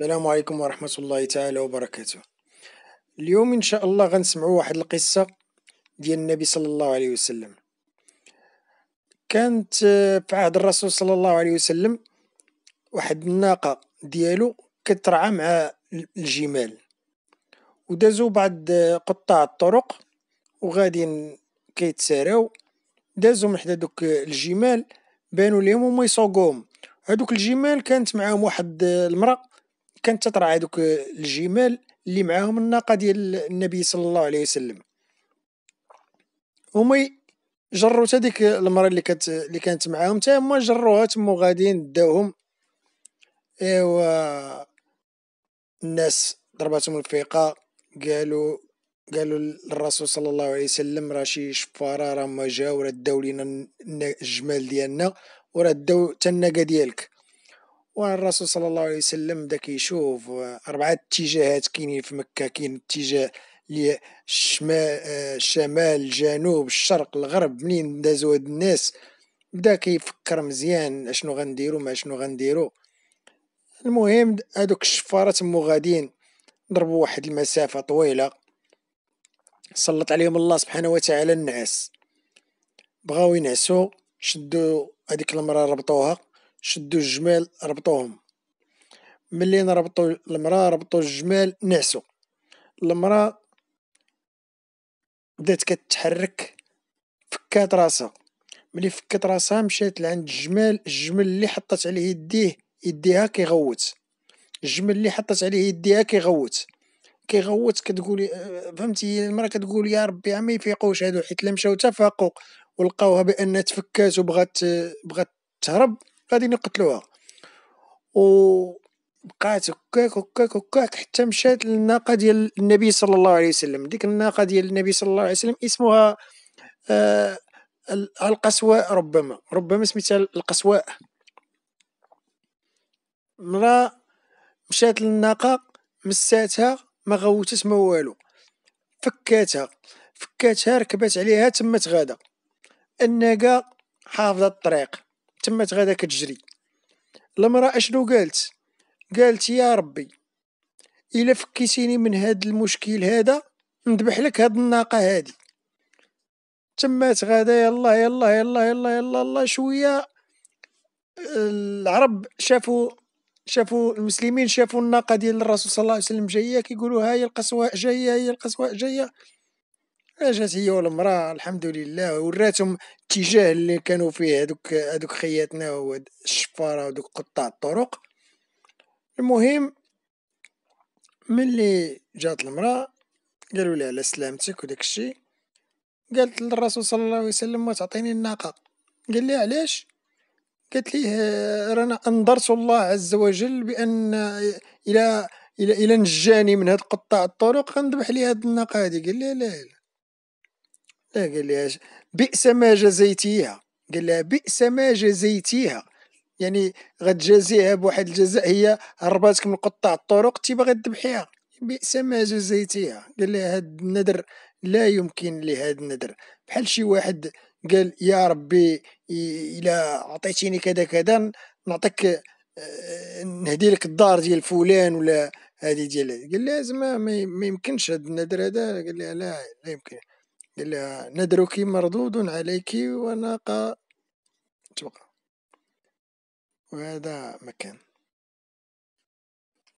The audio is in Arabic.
السلام عليكم ورحمة الله تعالى وبركاته اليوم إن شاء الله غنسمعوا واحد القصة ديال النبي صلى الله عليه وسلم كانت آه، في عهد الرسول صلى الله عليه وسلم واحد الناقة ديالو كترعى مع الجمال ودازو بعض آه، قطاع الطرق وغادي كيتساراو دازو من حدا دوك الجمال بانوا ليهم هما يسوقوهم هادوك الجمال كانت معاهم واحد آه، المرأة كانت تطرع هذوك الجمال اللي معاهم الناقه ديال النبي صلى الله عليه وسلم هما جروا هذيك ديك المراه اللي كانت اللي كانت معاهم حتى هما جروها تمو غاديين داوهم ايوا الناس ضربتهم الفيقه قالوا قالوا للرسول صلى الله عليه وسلم راه شي شفاره راه ما جاو راه داو لينا الجمال ديالنا وراه داو الناقه ديالك والرسول صلى الله عليه وسلم بدا كيشوف اربعه اتجاهات كاينين في مكه كاين اتجاه الشمال الشمال الجنوب الشرق الغرب منين دازو هاد الناس بدا كيفكر مزيان اشنو غنديرو ما اشنو غنديرو المهم هادوك الشفاره تمو غاديين ضربوا واحد المسافه طويله سلط عليهم الله سبحانه وتعالى النعاس بغاو ينعسو شدو هذيك المراه ربطوها شدو الجمال ربطوهم ملي نربطو المرا ربطو الجمال نعسو المرا بدات كتحرك فكات راسها ملي فكات راسها مشات لعند الجمال الجمل اللي حطت عليه يديه يديها كيغوت الجمل اللي حطت عليه يديها كيغوت كيغوت كتقول آه، فهمتي المراه كتقول يا ربي ما يفيقوش هادو حيت لمشاو مشاو تفاقوا ولقاوها بان تفكات وبغات آه، بغات تهرب غادي يقتلوها وبقات بقات هكاك هكاك هكاك حتى مشات للناقه ديال النبي صلى الله عليه وسلم ديك الناقه ديال النبي صلى الله عليه وسلم اسمها آه القسواء ربما ربما سميتها القسواء مرا مشات للناقه مساتها ما غوتت ما والو فكاتها فكاتها ركبات عليها تمت غادا الناقه حافظه الطريق تمات غدا كتجري المرأة أشنو قالت قالت يا ربي الا فكيتيني من هاد المشكل هذا نذبح لك هاد الناقة هادي تمات غدا يلا يلا يلا يلا يلا يلا شوية العرب شافوا شافوا المسلمين شافوا الناقة ديال الرسول صلى الله عليه وسلم جاية كيقولوا هاي القسواء جاية هاي القسواء جاية جات هي والمراه الحمد لله وراتهم الاتجاه اللي كانوا فيه هذوك هذوك خياتنا الشفارة ودوك قطاع الطرق المهم ملي جات المراه قالوا لها على سلامتك وداك الشيء قالت للرسول صلى الله عليه وسلم ما تعطيني الناقه قال لي علاش قالت ليه رانا انظرت الله عز وجل بان الى الى الى نجاني من هاد قطاع الطرق غنذبح لي هاد الناقه هادي قال لي لا لا لا آه، قال لها بئس ما جزيتيها قال لها بئس ما جزيتيها يعني غتجازيها بواحد الجزاء هي هرباتك من قطاع الطرق تي باغي تذبحيها بئس ما جزيتيها قال لها هاد النذر لا يمكن لهذا النذر بحال شي واحد قال يا ربي الا عطيتيني كذا كذا نعطيك آه، نهدي لك الدار ديال فلان ولا هذه ديال قال لها زعما ما يمكنش هذا النذر هذا قال لها لا لا يمكن قال نذرك مردود عليك وناقة تبقى وهذا مكان